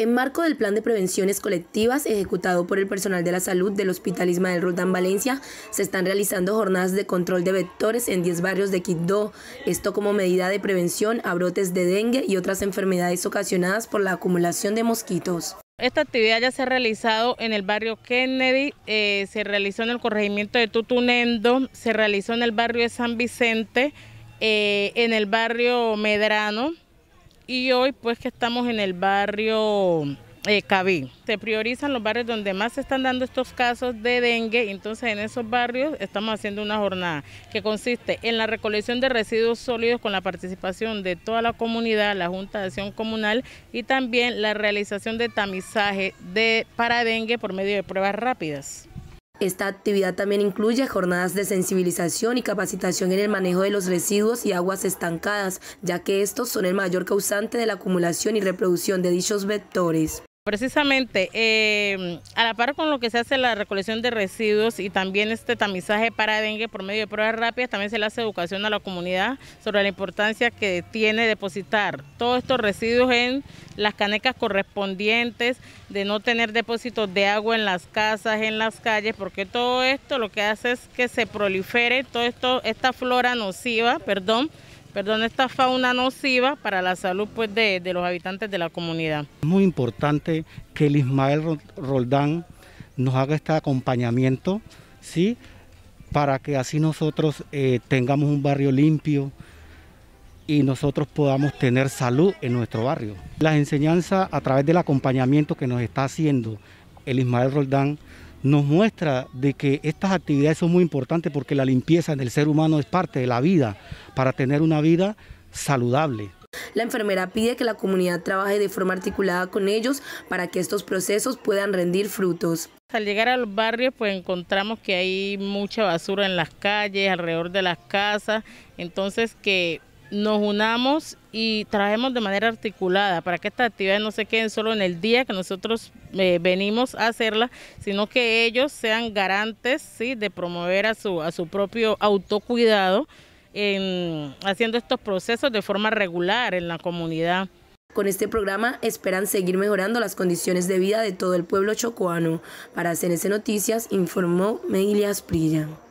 En marco del plan de prevenciones colectivas ejecutado por el personal de la salud del Hospital Ismael Roldán Valencia, se están realizando jornadas de control de vectores en 10 barrios de Quibdó, esto como medida de prevención a brotes de dengue y otras enfermedades ocasionadas por la acumulación de mosquitos. Esta actividad ya se ha realizado en el barrio Kennedy, eh, se realizó en el corregimiento de Tutunendo, se realizó en el barrio de San Vicente, eh, en el barrio Medrano, y hoy pues que estamos en el barrio eh, Cabí. Se priorizan los barrios donde más se están dando estos casos de dengue, entonces en esos barrios estamos haciendo una jornada que consiste en la recolección de residuos sólidos con la participación de toda la comunidad, la Junta de Acción Comunal y también la realización de tamizaje de, para dengue por medio de pruebas rápidas. Esta actividad también incluye jornadas de sensibilización y capacitación en el manejo de los residuos y aguas estancadas, ya que estos son el mayor causante de la acumulación y reproducción de dichos vectores. Precisamente, eh, a la par con lo que se hace la recolección de residuos y también este tamizaje para dengue por medio de pruebas rápidas, también se le hace educación a la comunidad sobre la importancia que tiene depositar todos estos residuos en las canecas correspondientes, de no tener depósitos de agua en las casas, en las calles, porque todo esto lo que hace es que se prolifere toda esta flora nociva, perdón, perdón, esta fauna nociva para la salud pues, de, los habitantes de la comunidad. Es Muy importante que el Ismael Roldán nos haga este acompañamiento, ¿sí? para que así nosotros eh, tengamos un barrio limpio y nosotros podamos tener salud en nuestro barrio. Las enseñanzas a través del acompañamiento que nos está haciendo el Ismael Roldán nos muestra de que estas actividades son muy importantes porque la limpieza en el ser humano es parte de la vida para tener una vida saludable. La enfermera pide que la comunidad trabaje de forma articulada con ellos para que estos procesos puedan rendir frutos. Al llegar al barrio pues encontramos que hay mucha basura en las calles, alrededor de las casas, entonces que nos unamos y trabajemos de manera articulada para que estas actividades no se queden solo en el día que nosotros eh, venimos a hacerlas, sino que ellos sean garantes de promover a su, propio autocuidado haciendo estos procesos de forma regular en la comunidad. Con este programa esperan seguir mejorando las condiciones de vida de todo el pueblo chocuano. Para CNC Noticias informó Meilia Prilla.